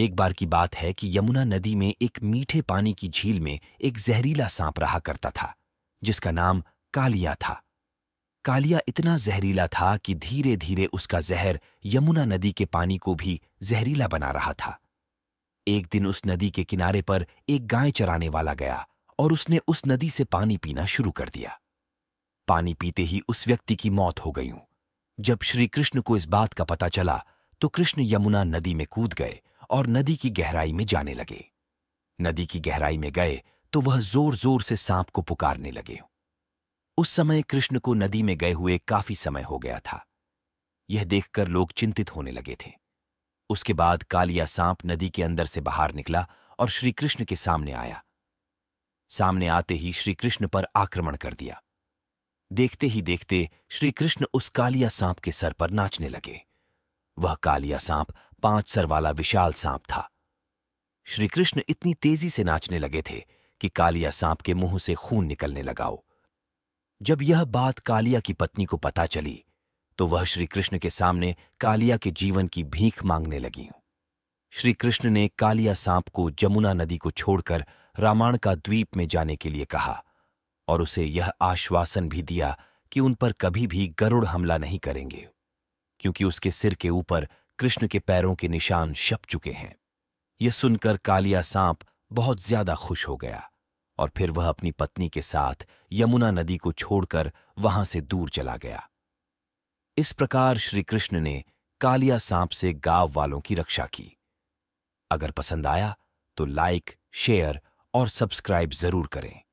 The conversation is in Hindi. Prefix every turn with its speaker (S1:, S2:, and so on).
S1: एक बार की बात है कि यमुना नदी में एक मीठे पानी की झील में एक जहरीला सांप रहा करता था जिसका नाम कालिया था कालिया इतना जहरीला था कि धीरे धीरे उसका जहर यमुना नदी के पानी को भी जहरीला बना रहा था एक दिन उस नदी के किनारे पर एक गाय चराने वाला गया और उसने उस नदी से पानी पीना शुरू कर दिया पानी पीते ही उस व्यक्ति की मौत हो गई जब श्री कृष्ण को इस बात का पता चला तो कृष्ण यमुना नदी में कूद गए और नदी की गहराई में जाने लगे नदी की गहराई में गए तो वह जोर जोर से सांप को पुकारने लगे उस समय कृष्ण को नदी में गए हुए काफी समय हो गया था यह देखकर लोग चिंतित होने लगे थे उसके बाद कालिया सांप नदी के अंदर से बाहर निकला और श्री कृष्ण के सामने आया सामने आते ही श्री कृष्ण पर आक्रमण कर दिया देखते ही देखते श्री कृष्ण उस कालिया सांप के सर पर नाचने लगे वह कालिया सांप पांच सर वाला विशाल सांप था श्रीकृष्ण इतनी तेजी से नाचने लगे थे कि कालिया सांप के मुंह से खून निकलने लगाओ जब यह बात कालिया की पत्नी को पता चली तो वह श्रीकृष्ण के सामने कालिया के जीवन की भीख मांगने लगी श्रीकृष्ण ने कालिया सांप को जमुना नदी को छोड़कर रामायण का द्वीप में जाने के लिए कहा और उसे यह आश्वासन भी दिया कि उन पर कभी भी गरुड़ हमला नहीं करेंगे क्योंकि उसके सिर के ऊपर कृष्ण के पैरों के निशान शप चुके हैं यह सुनकर कालिया सांप बहुत ज्यादा खुश हो गया और फिर वह अपनी पत्नी के साथ यमुना नदी को छोड़कर वहां से दूर चला गया इस प्रकार श्री कृष्ण ने कालिया सांप से गांव वालों की रक्षा की अगर पसंद आया तो लाइक शेयर और सब्सक्राइब जरूर करें